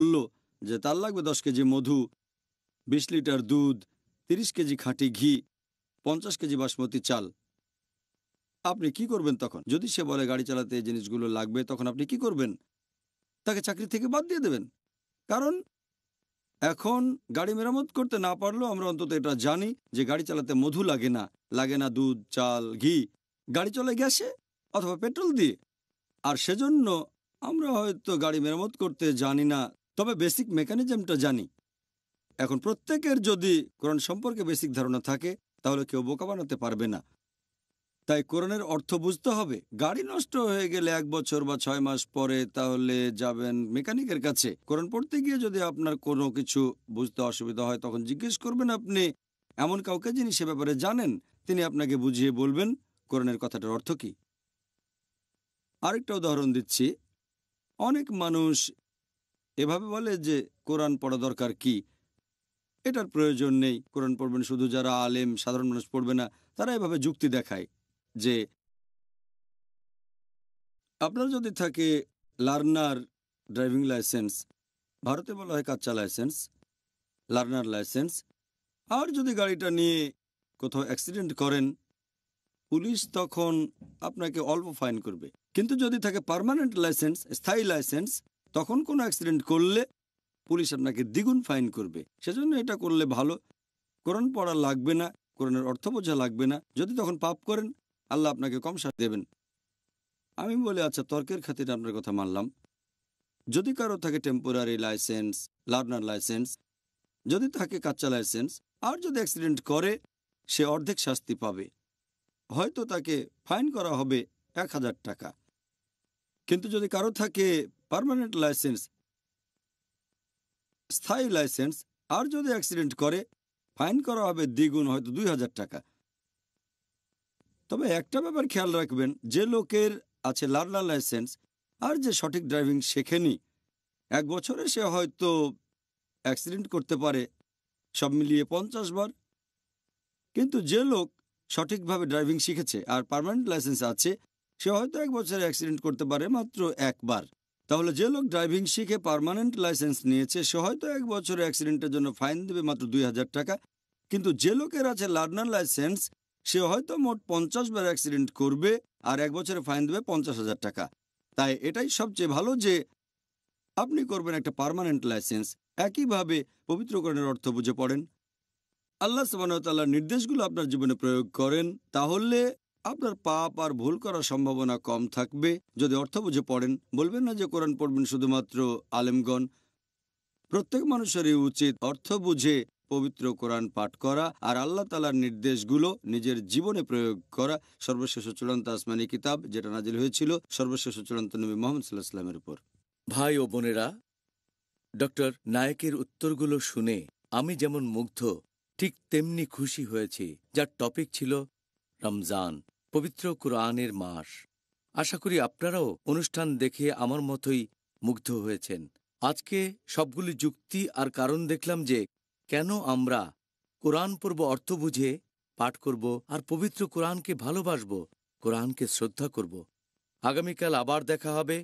বলল যে তার লাগবে দশ কেজি মধু ২০ লিটার দুধ ৩০ কেজি খাঁটি ঘি পঞ্চাশ কেজি বাসমতি চাল আপনি কি করবেন তখন যদি সে বলে গাড়ি চালাতে জিনিসগুলো লাগবে তখন আপনি কি করবেন তাকে চাকরি থেকে বাদ দিয়ে দেবেন কারণ এখন গাড়ি মেরামত করতে না পারলেও আমরা অন্তত এটা জানি যে গাড়ি চালাতে মধু লাগে না লাগে না দুধ চাল ঘি গাড়ি চলে গ্যাসে অথবা পেট্রোল দিয়ে আর সেজন্য আমরা হয়তো গাড়ি মেরামত করতে জানি না তবে বেসিক মেকানিজমটা জানি এখন প্রত্যেকের যদি কোরআন সম্পর্কে বেসিক ধারণা থাকে তাহলে কেউ বোকা বানাতে পারবে না তাই কোরআনের অর্থ বুঝতে হবে গাড়ি নষ্ট হয়ে গেলে এক বছর বা ছয় মাস পরে তাহলে যাবেন মেকানিকের কাছে কোরআন পড়তে গিয়ে যদি আপনার কোনো কিছু বুঝতে অসুবিধা হয় তখন জিজ্ঞেস করবেন আপনি এমন কাউকে যিনি সে ব্যাপারে জানেন তিনি আপনাকে বুঝিয়ে বলবেন কোরআনের কথাটার অর্থ কি আরেকটা উদাহরণ দিচ্ছি অনেক মানুষ এভাবে বলে যে কোরআন পড়া দরকার কি এটার প্রয়োজন নেই কোরআন পড়বেন শুধু যারা আলেম সাধারণ মানুষ পড়বে না তারা এভাবে যুক্তি দেখায় যে আপনার যদি থাকে লার্নার ড্রাইভিং লাইসেন্স ভারতে বলা হয় কাচ্চা লাইসেন্স লার্নার লাইসেন্স আর যদি গাড়িটা নিয়ে কোথাও অ্যাক্সিডেন্ট করেন পুলিশ তখন আপনাকে অল্প ফাইন করবে কিন্তু যদি থাকে পারমানেন্ট লাইসেন্স স্থায়ী লাইসেন্স তখন কোনো অ্যাক্সিডেন্ট করলে পুলিশ আপনাকে দ্বিগুণ ফাইন করবে সেজন্য এটা করলে ভালো কোরআন পড়া লাগবে না কোরআনের অর্থ বোঝা লাগবে না যদি তখন পাপ করেন আল্লাহ আপনাকে কম সার দেবেন আমি বলে আচ্ছা তর্কের খাতিরে আপনার কথা মানলাম যদি কারো থাকে টেম্পোরারি লাইসেন্স লার্নার লাইসেন্স যদি থাকে কাচ্চা লাইসেন্স আর যদি অ্যাক্সিডেন্ট করে সে অর্ধেক শাস্তি পাবে হয়তো তাকে ফাইন করা হবে এক হাজার টাকা কিন্তু যদি কারো থাকে পারমানেন্ট লাইসেন্স স্থায়ী লাইসেন্স আর যদি অ্যাক্সিডেন্ট করে ফাইন করা হবে দ্বিগুণ হয়তো দুই হাজার টাকা তবে একটা ব্যাপার খেয়াল রাখবেন যে লোকের আছে লার্নার লাইসেন্স আর যে সঠিক ড্রাইভিং শেখেনি এক বছরে সে হয়তো অ্যাক্সিডেন্ট করতে পারে সব মিলিয়ে পঞ্চাশ বার কিন্তু যে লোক সঠিকভাবে ড্রাইভিং শিখেছে আর পারমানেন্ট লাইসেন্স আছে সে হয়তো এক বছরে অ্যাক্সিডেন্ট করতে পারে মাত্র একবার তাহলে যে লোক ড্রাইভিং শিখে পারমানেন্ট লাইসেন্স নিয়েছে সে হয়তো এক বছরে অ্যাক্সিডেন্টের জন্য ফাইন দেবে মাত্র দুই হাজার টাকা কিন্তু যে লোকের আছে লার্নার লাইসেন্স সে হয়তো মোট পঞ্চাশ বার অ্যাক্সিডেন্ট করবে আর এক বছরে ফাইন দেবে পঞ্চাশ হাজার টাকা তাই এটাই সবচেয়ে ভালো যে আপনি করবেন একটা পারমানেন্ট লাইসেন্স একইভাবে পবিত্রকরণের অর্থ বুঝে পড়েন আল্লাহ সুবাহতাল্লাহ নির্দেশগুলো আপনার জীবনে প্রয়োগ করেন তাহলে আপনার পাপ আর ভুল করার সম্ভাবনা কম থাকবে যদি অর্থ বুঝে পড়েন বলবেন না যে কোরআন পড়বেন শুধুমাত্র আলেমগণ প্রত্যেক মানুষেরই উচিত অর্থ বুঝে পবিত্র কোরআন পাঠ করা আর আল্লাহ তালার নির্দেশগুলো নিজের জীবনে প্রয়োগ করা সর্বশেষ চূড়ান্ত আসমানি কিতাব যেটা নাজিল হয়েছিল সর্বশেষ চূড়ান্ত নবী মোহাম্মদ সাল্লাহ সাল্লামের উপর ভাই ও বোনেরা ডক্টর নায়কের উত্তরগুলো শুনে আমি যেমন মুগ্ধ ঠিক তেমনি খুশি হয়েছি যার টপিক ছিল রমজান পবিত্র কোরআনের মাস আশা করি আপনারাও অনুষ্ঠান দেখে আমার মতোই মুগ্ধ হয়েছেন আজকে সবগুলি যুক্তি আর কারণ দেখলাম যে কেন আমরা কোরআন পর্ব অর্থ বুঝে পাঠ করব আর পবিত্র কোরআনকে ভালোবাসব কোরআনকে শ্রদ্ধা করব আগামীকাল আবার দেখা হবে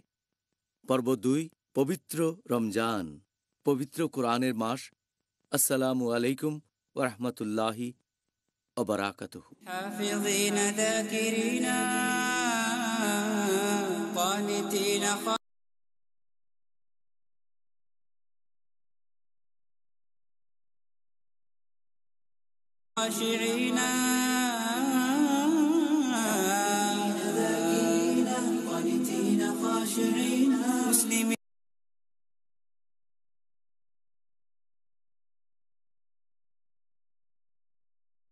পর্ব দুই পবিত্র রমজান পবিত্র কোরআনের মাস আসসালামু আলাইকুম ওরহমতুল্লাহি وبركاته حافظين ذاكرين قانتين خاشعين